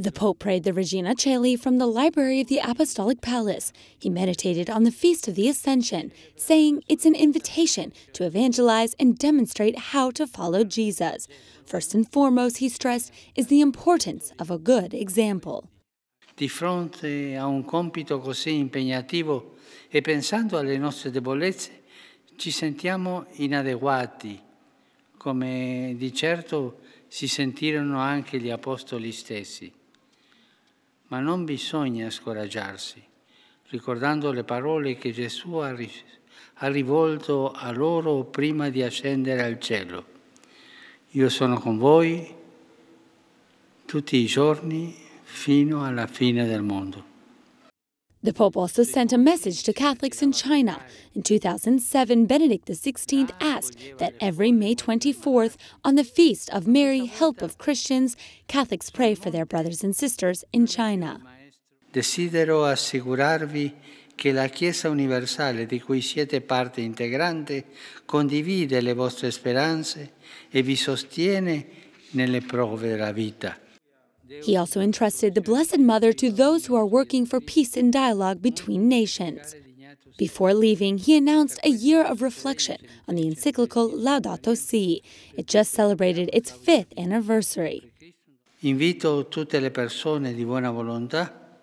The Pope prayed the Regina Coeli from the library of the Apostolic Palace. He meditated on the Feast of the Ascension, saying it's an invitation to evangelize and demonstrate how to follow Jesus. First and foremost, he stressed, is the importance of a good example. Di fronte a un compito così impegnativo e pensando alle nostre debolezze, ci sentiamo inadeguati, come di certo si sentirono anche gli apostoli stessi. ma non bisogna scoraggiarsi, ricordando le parole che Gesù ha rivolto a loro prima di ascendere al cielo. Io sono con voi tutti i giorni fino alla fine del mondo. The Pope also sent a message to Catholics in China. In 2007, Benedict XVI asked that every May 24th, on the feast of Mary, Help of Christians, Catholics pray for their brothers and sisters in China. Desidero assicurarvi che la Chiesa universale di cui siete parte integrante condivide le vostre speranze e vi sostiene nelle prove della vita. He also entrusted the Blessed Mother to those who are working for peace and dialogue between nations. Before leaving, he announced a year of reflection on the encyclical Laudato Si. It just celebrated its fifth anniversary. Invito tutte le persone di buona volontà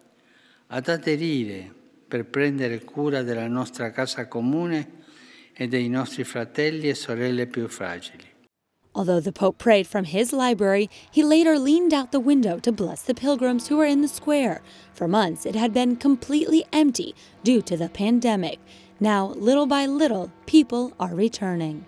ad aderire per prendere cura della nostra casa comune e dei nostri fratelli e sorelle più fragili. Although the Pope prayed from his library, he later leaned out the window to bless the pilgrims who were in the square. For months, it had been completely empty due to the pandemic. Now, little by little, people are returning.